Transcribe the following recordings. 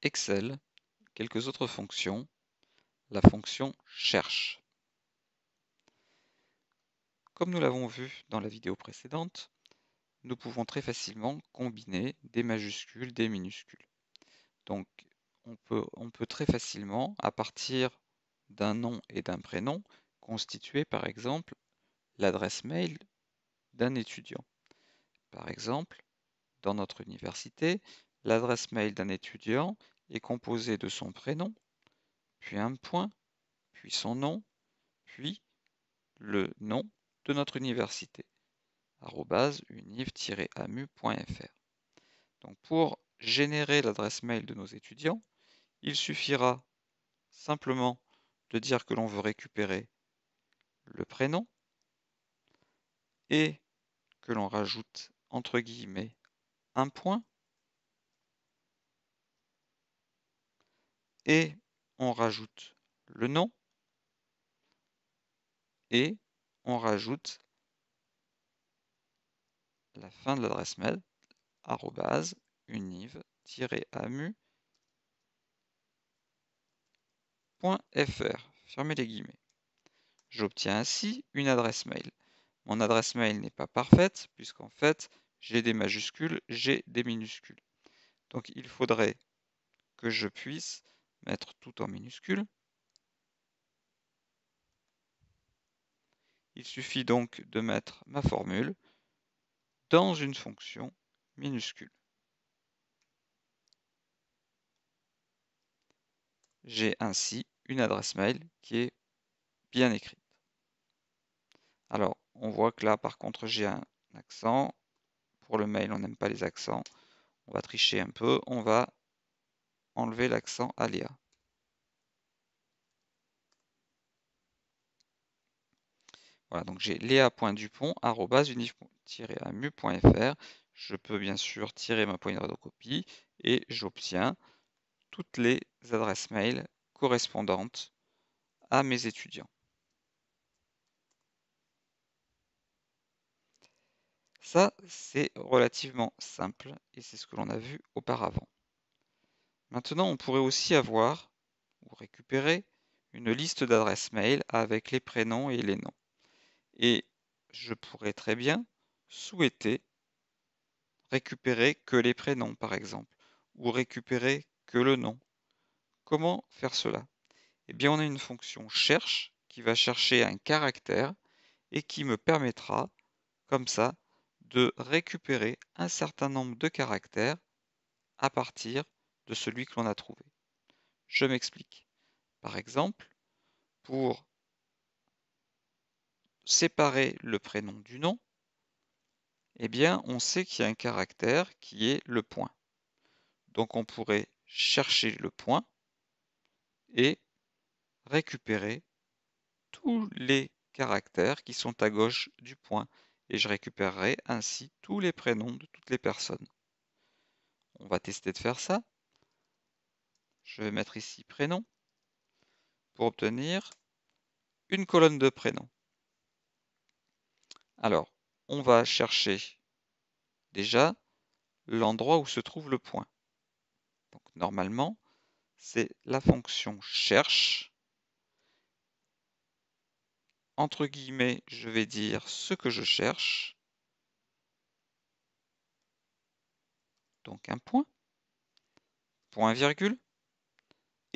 Excel, quelques autres fonctions, la fonction cherche. Comme nous l'avons vu dans la vidéo précédente, nous pouvons très facilement combiner des majuscules, des minuscules. Donc on peut, très facilement, à partir d'un nom et d'un prénom, constituer par exemple l'adresse mail d'un étudiant. Par exemple, dans notre université, L'adresse mail d'un étudiant est composée de son prénom, puis un point, puis son nom, puis le nom de notre université univ-amu.fr. Donc pour générer l'adresse mail de nos étudiants, il suffira simplement de dire que l'on veut récupérer le prénom et que l'on rajoute entre guillemets un point et on rajoute le nom et on rajoute la fin de l'adresse mail arrobase univ-amu.fr. Fermez les guillemets. J'obtiens ainsi une adresse mail. Mon adresse mail n'est pas parfaite puisqu'en fait j'ai des majuscules, j'ai des minuscules. Donc il faudrait que je puisse mettre tout en minuscule. Il suffit donc de mettre ma formule dans une fonction minuscule. J'ai ainsi une adresse mail qui est bien écrite. Alors, on voit que là, par contre, j'ai un accent. Pour le mail, on n'aime pas les accents. On va tricher un peu. On va enlever l'accent à Léa. Voilà, donc j'ai léadupontunif mufr Je peux bien sûr tirer ma poignée de copie et j'obtiens toutes les adresses mail correspondantes à mes étudiants. Ça, c'est relativement simple et c'est ce que l'on a vu auparavant. Maintenant, on pourrait aussi avoir ou récupérer une liste d'adresses mail avec les prénoms et les noms. Et je pourrais très bien souhaiter récupérer que les prénoms, par exemple, ou récupérer que le nom. Comment faire cela Eh bien, on a une fonction cherche qui va chercher un caractère et qui me permettra, comme ça, de récupérer un certain nombre de caractères à partir de celui que l'on a trouvé. Je m'explique. Par exemple, pour séparer le prénom du nom, eh bien, on sait qu'il y a un caractère qui est le point. Donc, on pourrait chercher le point et récupérer tous les caractères qui sont à gauche du point. Et je récupérerai ainsi tous les prénoms de toutes les personnes. On va tester de faire ça. Je vais mettre ici prénom pour obtenir une colonne de prénom. Alors, on va chercher déjà l'endroit où se trouve le point. Donc normalement, c'est la fonction cherche. Entre guillemets, je vais dire ce que je cherche. Donc un point. Point virgule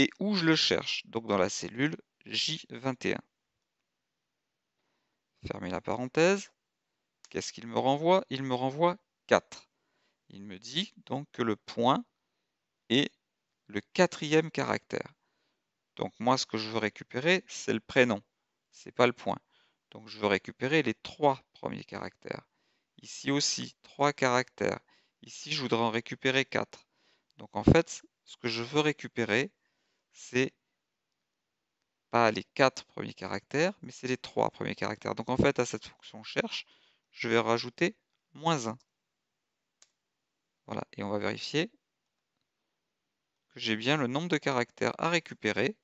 et où je le cherche, donc dans la cellule J21. Fermez la parenthèse. Qu'est-ce qu'il me renvoie Il me renvoie 4. Il me dit donc que le point est le quatrième caractère. Donc moi, ce que je veux récupérer, c'est le prénom. Ce n'est pas le point. Donc je veux récupérer les trois premiers caractères. Ici aussi, trois caractères. Ici, je voudrais en récupérer 4. Donc en fait, ce que je veux récupérer, c'est pas les quatre premiers caractères, mais c'est les trois premiers caractères. Donc en fait, à cette fonction cherche, je vais rajouter moins 1. Voilà, et on va vérifier que j'ai bien le nombre de caractères à récupérer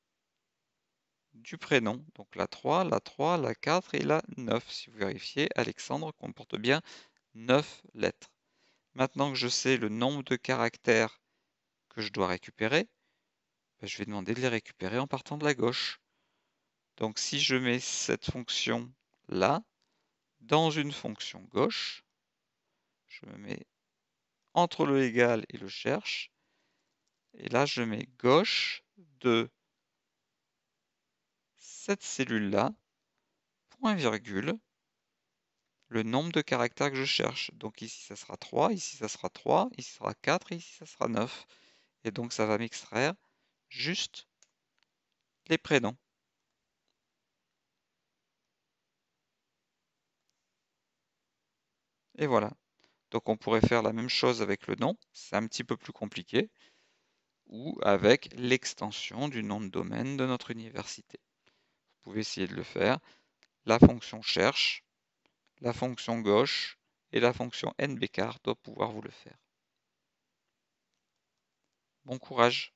du prénom. Donc la 3, la 3, la 4 et la 9. Si vous vérifiez, Alexandre comporte bien 9 lettres. Maintenant que je sais le nombre de caractères que je dois récupérer, bah, je vais demander de les récupérer en partant de la gauche. Donc si je mets cette fonction là, dans une fonction gauche, je me mets entre le égal et le cherche, et là je mets gauche de cette cellule-là, point virgule, le nombre de caractères que je cherche. Donc ici ça sera 3, ici ça sera 3, ici ça sera 4, ici ça sera 9. Et donc ça va m'extraire juste les prénoms. Et voilà. Donc on pourrait faire la même chose avec le nom, c'est un petit peu plus compliqué, ou avec l'extension du nom de domaine de notre université. Vous pouvez essayer de le faire. La fonction cherche, la fonction gauche et la fonction nbcar doivent pouvoir vous le faire. Bon courage